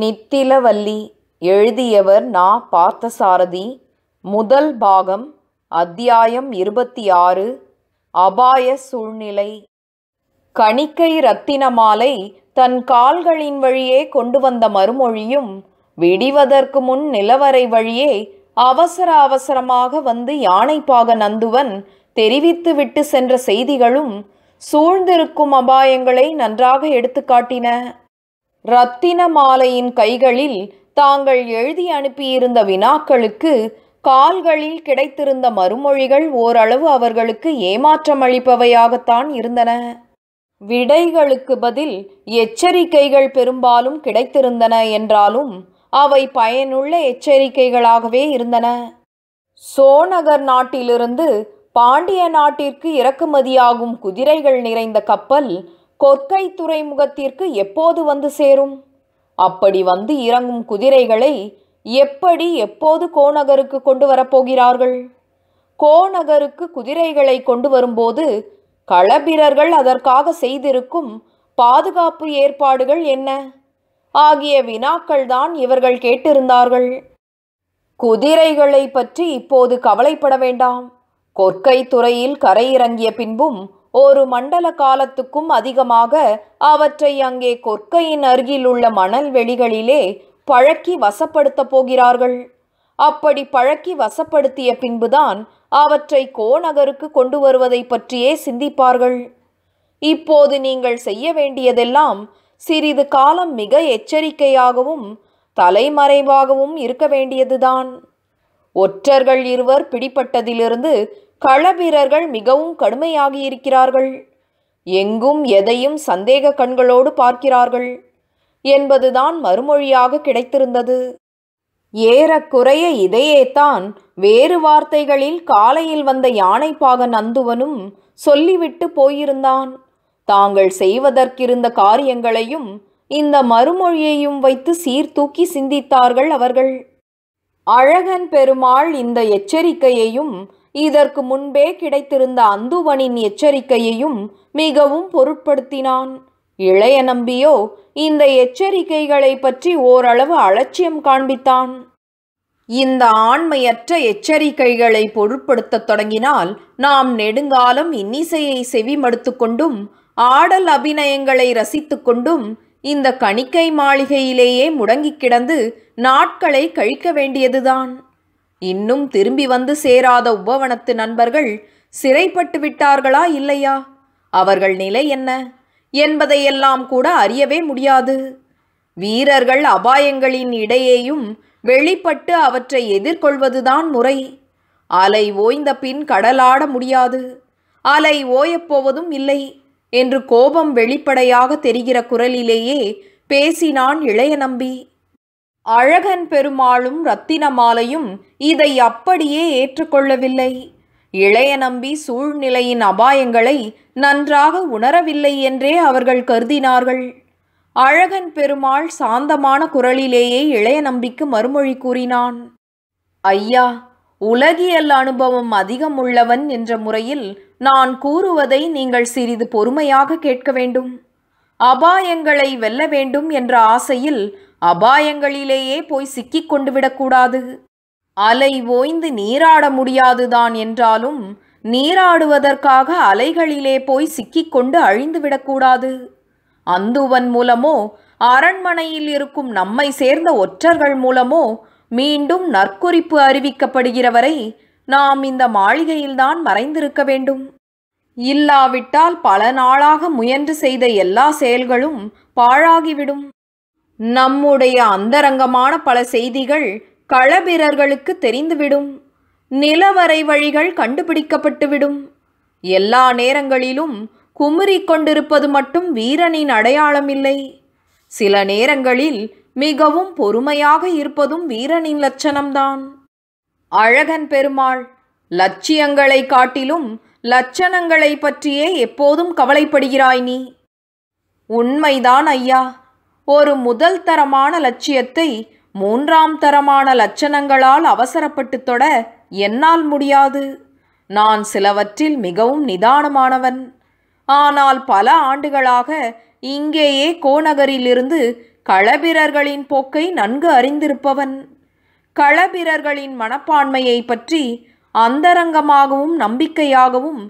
நித்திலவல்லி எழுதியவர் நா பார்த்தசாரதி முதல் பாகம் அத்தியாயம் இருபத்தி ஆறு அபாய சூழ்நிலை கணிக்கை ரத்தினமாலை தன் கால்களின் வழியே கொண்டு வந்த மறுமொழியும் விடிவதற்கு முன் நிலவரை வழியே அவசர அவசரமாக வந்து யானைப்பாக நந்துவன் தெரிவித்துவிட்டு சென்ற செய்திகளும் சூழ்ந்திருக்கும் அபாயங்களை நன்றாக எடுத்துக்காட்டின ரத்தின மாலையின் கைகளில் தாங்கள் எழுதி அனுப்பியிருந்த வினாக்களுக்கு கால்களில் கிடைத்திருந்த மறுமொழிகள் ஓரளவு அவர்களுக்கு ஏமாற்றம் அளிப்பவையாகத்தான் இருந்தன விடைகளுக்கு பதில் எச்சரிக்கைகள் பெரும்பாலும் கிடைத்திருந்தன என்றாலும் அவை பயனுள்ள எச்சரிக்கைகளாகவே இருந்தன சோநகர் நாட்டிலிருந்து பாண்டிய நாட்டிற்கு இறக்குமதியாகும் குதிரைகள் நிறைந்த கப்பல் கொற்கை துறைமுகத்திற்கு எப்போது வந்து சேரும் அப்படி வந்து இறங்கும் குதிரைகளை எப்படி எப்போது கோநகருக்கு கொண்டு வரப்போகிறார்கள் கோநகருக்கு குதிரைகளை கொண்டு வரும்போது களபிரர்கள் அதற்காக செய்திருக்கும் பாதுகாப்பு ஏற்பாடுகள் என்ன ஆகிய வினாக்கள் தான் இவர்கள் கேட்டிருந்தார்கள் குதிரைகளை பற்றி இப்போது கவலைப்பட வேண்டாம் கொற்கை துறையில் கரையிறங்கிய பின்பும் ஒரு மண்டல காலத்துக்கும் அதிகமாக அவற்றை அங்கே கொற்கையின் அருகிலுள்ள மணல் வெளிகளிலே பழக்கி வசப்படுத்த போகிறார்கள் அப்படி பழக்கி வசப்படுத்திய பின்புதான் அவற்றை கோநகருக்கு கொண்டு வருவதை பற்றியே சிந்திப்பார்கள் இப்போது நீங்கள் செய்ய வேண்டியதெல்லாம் சிறிது காலம் மிக எச்சரிக்கையாகவும் தலைமறைவாகவும் இருக்க வேண்டியதுதான் ஒற்றர்கள் இருவர் பிடிப்பட்டதிலிருந்து கள வீரர்கள் மிகவும் கடுமையாகியிருக்கிறார்கள் எங்கும் எதையும் சந்தேக கண்களோடு பார்க்கிறார்கள் என்பதுதான் மறுமொழியாக கிடைத்திருந்தது ஏறக்குறைய இதையேத்தான் வேறு வார்த்தைகளில் காலையில் வந்த யானைப்பாக அந்துவனும் சொல்லிவிட்டு போயிருந்தான் தாங்கள் செய்வதற்கிருந்த காரியங்களையும் இந்த மறுமொழியையும் வைத்து சீர்தூக்கி சிந்தித்தார்கள் அவர்கள் அழகன் பெருமாள் இந்த எச்சரிக்கையையும் இதற்கு முன்பே கிடைத்திருந்த அந்துவனின் எச்சரிக்கையையும் மிகவும் பொருட்படுத்தினான் இளைய நம்பியோ இந்த எச்சரிக்கைகளை பற்றி ஓரளவு அலட்சியம் காண்பித்தான் இந்த ஆண்மையற்ற எச்சரிக்கைகளை பொருட்படுத்தத் தொடங்கினால் நாம் நெடுங்காலம் இன்னிசையை செவிமடுத்து கொண்டும் ஆடல் அபிநயங்களை ரசித்து கொண்டும் இந்த கணிக்கை மாளிகையிலேயே முடங்கிக் கிடந்து நாட்களை கழிக்க வேண்டியதுதான் இன்னும் திரும்பி வந்து சேராத உபவனத்து நண்பர்கள் சிறைப்பட்டு விட்டார்களா இல்லையா அவர்கள் நிலை என்ன என்பதையெல்லாம் கூட அறியவே முடியாது வீரர்கள் அபாயங்களின் இடையேயும் வெளிப்பட்டு அவற்றை எதிர்கொள்வதுதான் முறை அலை ஓய்ந்த பின் கடலாட முடியாது அலை ஓயப்போவதும் இல்லை என்று கோபம் வெளிப்படையாக தெரிகிற குரலிலேயே பேசினான் இளைய நம்பி அழகன் பெருமாளும் ரத்தினமாலையும் இதை அப்படியே ஏற்றுக்கொள்ளவில்லை இளைய நம்பி சூழ்நிலையின் அபாயங்களை நன்றாக உணரவில்லை என்றே அவர்கள் கருதினார்கள் அழகன் பெருமாள் சாந்தமான குரலிலேயே இளைய நம்பிக்கு மறுமொழி கூறினான் ஐயா உலகியல் அனுபவம் அதிகம் உள்ளவன் என்ற முறையில் நான் கூறுவதை நீங்கள் சிறிது பொறுமையாக கேட்க வேண்டும் அபாயங்களை வெல்ல வேண்டும் என்ற ஆசையில் அபாயங்களிலேயே போய் சிக்கிக் கொண்டு விடக்கூடாது அலை ஓய்ந்து நீராட முடியாதுதான் என்றாலும் நீராடுவதற்காக அலைகளிலே போய் சிக்கிக்கொண்டு அழிந்து விடக்கூடாது அந்துவன் மூலமோ அரண்மனையில் இருக்கும் நம்மை சேர்ந்த ஒற்றர்கள் மூலமோ மீண்டும் நற்குறிப்பு அறிவிக்கப்படுகிற வரை நாம் இந்த மாளிகையில்தான் மறைந்திருக்க வேண்டும் இல்லாவிட்டால் பல நாளாக முயன்று செய்த எல்லா செயல்களும் பாழாகிவிடும் நம்முடைய அந்தரங்கமான பல செய்திகள் களபிரர்களுக்கு தெரிந்துவிடும் நிலவரை வழிகள் கண்டுபிடிக்கப்பட்டுவிடும் எல்லா நேரங்களிலும் குமுறிக் கொண்டிருப்பது மட்டும் வீரனின் அடையாளமில்லை சில நேரங்களில் மிகவும் பொறுமையாக இருப்பதும் வீரனின் லட்சணம்தான் அழகன் பெருமாள் லட்சியங்களை காட்டிலும் லட்சணங்களை பற்றியே எப்போதும் கவலைப்படுகிறாய் நீ உண்மைதான் ஐயா ஒரு முதல் தரமான லட்சியத்தை மூன்றாம் தரமான லட்சணங்களால் அவசரப்பட்டு தொட என்னால் முடியாது நான் சிலவற்றில் மிகவும் நிதானமானவன் ஆனால் பல ஆண்டுகளாக இங்கேயே கோநகரிலிருந்து களபிரர்களின் போக்கை நன்கு அறிந்திருப்பவன் களபிரர்களின் மனப்பான்மையை பற்றி அந்தரங்கமாகவும் நம்பிக்கையாகவும்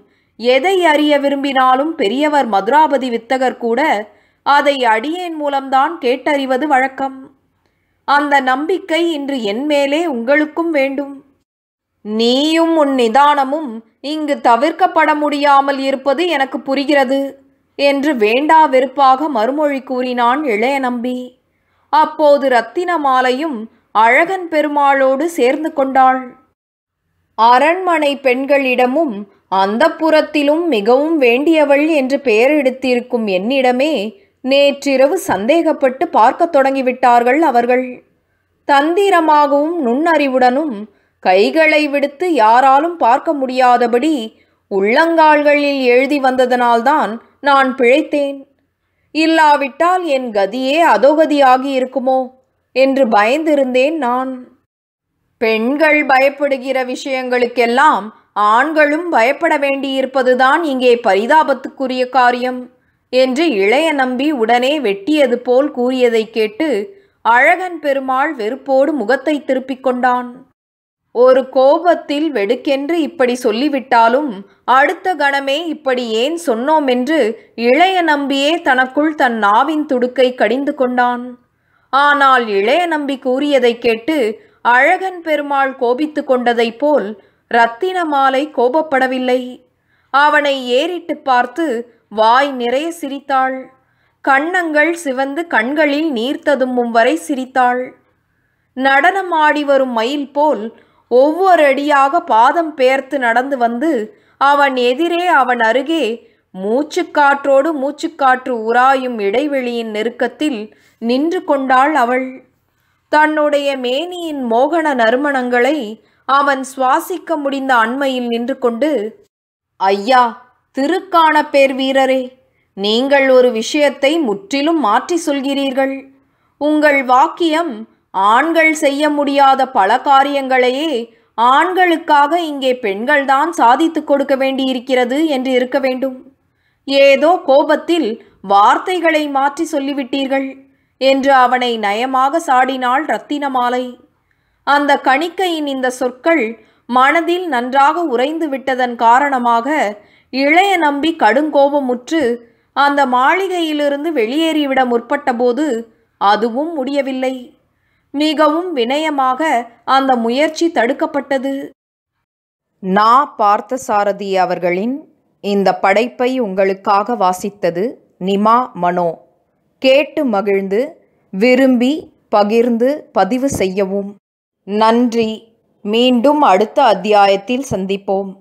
எதை அறிய விரும்பினாலும் பெரியவர் மதுராபதி வித்தகர் கூட அதை அடியேன் மூலம்தான் கேட்டறிவது வழக்கம் அந்த நம்பிக்கை இன்று என் மேலே உங்களுக்கும் வேண்டும் நீயும் உன் நிதானமும் இங்கு தவிர்க்கப்பட முடியாமல் இருப்பது எனக்கு புரிகிறது என்று வேண்டா வெறுப்பாக மறுமொழி கூறினான் இளைய நம்பி அப்போது ரத்தின மாலையும் அழகன் பெருமாளோடு சேர்ந்து கொண்டாள் அரண்மனை பெண்களிடமும் அந்த புறத்திலும் மிகவும் வேண்டியவள் என்று பெயர் எடுத்திருக்கும் என்னிடமே நேற்றிரவு சந்தேகப்பட்டு பார்க்கத் தொடங்கிவிட்டார்கள் அவர்கள் தந்திரமாகவும் நுண்ணறிவுடனும் கைகளை விடுத்து யாராலும் பார்க்க முடியாதபடி உள்ளங்கால்களில் எழுதி வந்ததனால்தான் நான் பிழைத்தேன் இல்லாவிட்டால் என் கதியே அதோகதியாகி இருக்குமோ என்று பயந்திருந்தேன் நான் பெண்கள் பயப்படுகிற விஷயங்களுக்கெல்லாம் ஆண்களும் பயப்பட வேண்டியிருப்பதுதான் இங்கே பரிதாபத்துக்குரிய காரியம் என்று இளைய நம்பி உடனே வெட்டியது போல் கூறியதை கேட்டு அழகன் பெருமாள் வெறுப்போடு முகத்தை திருப்பிக் கொண்டான் ஒரு கோபத்தில் வெடுக்கென்று இப்படி சொல்லிவிட்டாலும் அடுத்த கணமே இப்படி ஏன் சொன்னோமென்று இளைய நம்பியே தனக்குள் தன் நாவின் துடுக்கை கடிந்து கொண்டான் ஆனால் இளைய நம்பி கூறியதை கேட்டு அழகன் பெருமாள் கோபித்து கொண்டதைப் போல் ரத்தின மாலை கோபப்படவில்லை அவனை ஏறிட்டு பார்த்து வாய் நிறைய சிரித்தாள் கண்ணங்கள் சிவந்து கண்களில் நீர்த்ததும் வரை சிரித்தாள் நடனமாடி வரும் மயில் போல் ஒவ்வொரு அடியாக பாதம் பெயர்த்து நடந்து வந்து அவன் எதிரே அவன் அருகே மூச்சுக்காற்றோடு மூச்சுக்காற்று உராயும் இடைவெளியின் நெருக்கத்தில் நின்று கொண்டாள் அவள் தன்னுடைய மேனியின் மோகன நறுமணங்களை அவன் சுவாசிக்க முடிந்த அண்மையில் நின்று கொண்டு ஐயா திருக்கான பேர் வீரரே நீங்கள் ஒரு விஷயத்தை முற்றிலும் மாற்றி சொல்கிறீர்கள் உங்கள் வாக்கியம் ஆண்கள் செய்ய முடியாத பல காரியங்களையே ஆண்களுக்காக இங்கே பெண்கள்தான் சாதித்து கொடுக்க வேண்டியிருக்கிறது என்று இருக்க வேண்டும் ஏதோ கோபத்தில் வார்த்தைகளை மாற்றி சொல்லிவிட்டீர்கள் என்று அவனை நயமாக சாடினாள் ரத்தினமாலை அந்த கணிக்கையின் இந்த சொற்கள் மனதில் நன்றாக உறைந்து விட்டதன் காரணமாக இளைய நம்பி கடுங்கோபமுற்று அந்த மாளிகையிலிருந்து வெளியேறிவிட முற்பட்டபோது அதுவும் முடியவில்லை மிகவும் வினயமாக அந்த முயற்சி தடுக்கப்பட்டது நா பார்த்தசாரதி அவர்களின் இந்த படைப்பை உங்களுக்காக வாசித்தது நிமா மனோ கேட்டு மகிழ்ந்து விரும்பி பகிர்ந்து பதிவு செய்யவும் நன்றி மீண்டும் அடுத்த அத்தியாயத்தில் சந்திப்போம்